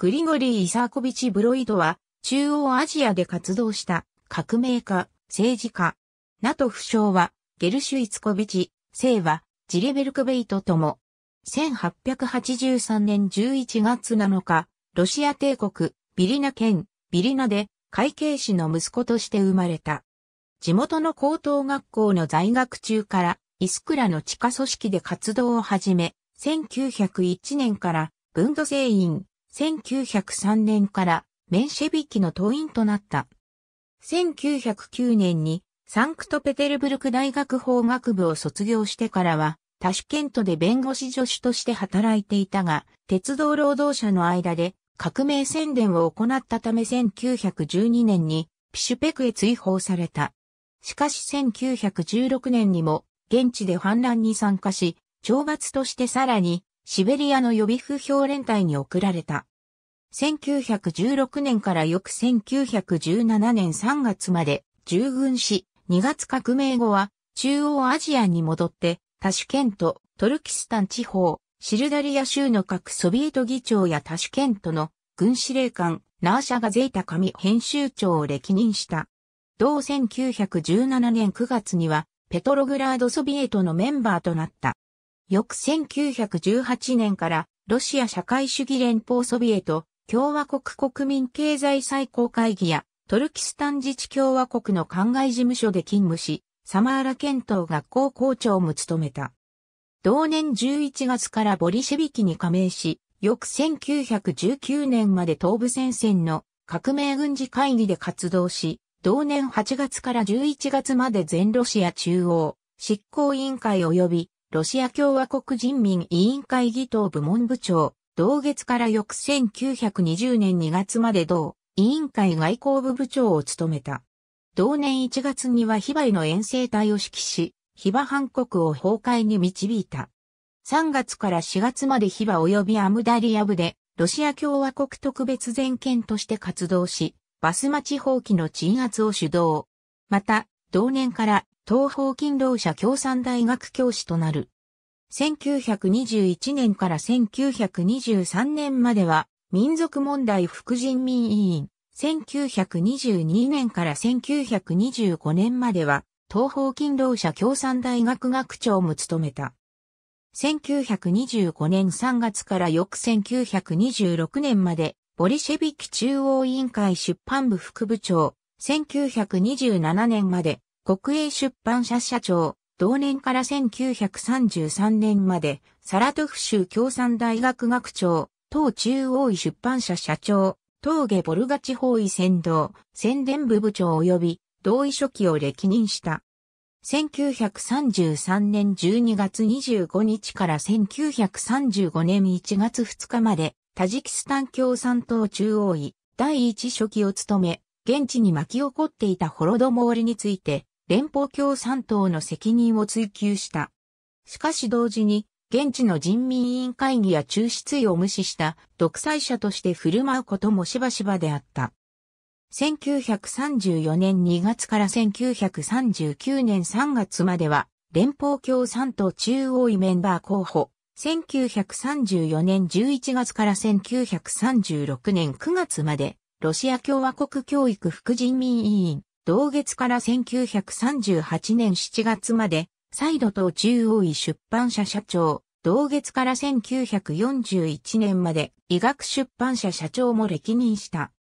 グリゴリー・イサーコビチ・ブロイドは、中央アジアで活動した革命家、政治家。ナトフ将は、ゲルシュイツコビチ、姓は、ジレベルクベイトとも。1883年11月7日、ロシア帝国、ビリナ県、ビリナで、会計士の息子として生まれた。地元の高等学校の在学中から、イスクラの地下組織で活動を始め、1901年から、文土製員、1903年からメンシェビキの党員となった。1909年にサンクトペテルブルク大学法学部を卒業してからは、タシュケントで弁護士助手として働いていたが、鉄道労働者の間で革命宣伝を行ったため1912年にピシュペクへ追放された。しかし1916年にも現地で反乱に参加し、懲罰としてさらにシベリアの予備不評連隊に送られた。1916年から翌1917年3月まで従軍し、2月革命後は中央アジアに戻って、タシュケント、トルキスタン地方、シルダリア州の各ソビエト議長やタシュケントの軍司令官、ナーシャガゼイタ紙編集長を歴任した。同1917年9月には、ペトログラードソビエトのメンバーとなった。翌1918年からロシア社会主義連邦ソビエト共和国国民経済最高会議やトルキスタン自治共和国の灌漑事務所で勤務し、サマーラ県討学校校長も務めた。同年11月からボリシェビキに加盟し、翌1919年まで東部戦線の革命軍事会議で活動し、同年8月から11月まで全ロシア中央執行委員会及びロシア共和国人民委員会議頭部門部長、同月から翌1920年2月まで同、委員会外交部部長を務めた。同年1月には非売の遠征隊を指揮し、非馬反国を崩壊に導いた。3月から4月まで非バ及びアムダリア部で、ロシア共和国特別全権として活動し、バスマ地方機の鎮圧を主導。また、同年から東方勤労者共産大学教師となる。1921年から1923年までは、民族問題副人民委員。1922年から1925年までは、東方勤労者共産大学学長も務めた。1925年3月から翌1926年まで、ボリシェビキ中央委員会出版部副部長、1927年まで、国営出版社社長、同年から1933年まで、サラトフ州共産大学学長、党中央位出版社社長、峠ボルガ地方位先導、宣伝部部長及び、同意書記を歴任した。1933年12月25日から1935年1月2日まで、タジキスタン共産党中央委第一書記を務め、現地に巻き起こっていたホロドモールについて、連邦共産党の責任を追求した。しかし同時に、現地の人民委員会議や中執意を無視した独裁者として振る舞うこともしばしばであった。1934年2月から1939年3月までは、連邦共産党中央委メンバー候補。1934年11月から1936年9月まで、ロシア共和国教育副人民委員、同月から1938年7月まで、再度と中央医出版社社長、同月から1941年まで医学出版社社長も歴任した。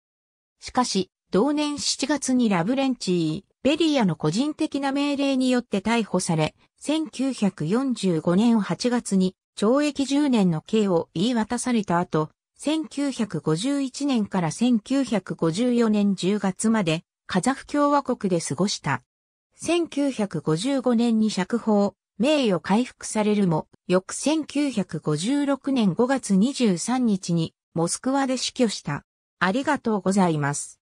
しかし、同年7月にラブレンチー、ベリアの個人的な命令によって逮捕され、1945年8月に懲役10年の刑を言い渡された後、1951年から1954年10月までカザフ共和国で過ごした。1955年に釈放、名誉回復されるも、翌1956年5月23日にモスクワで死去した。ありがとうございます。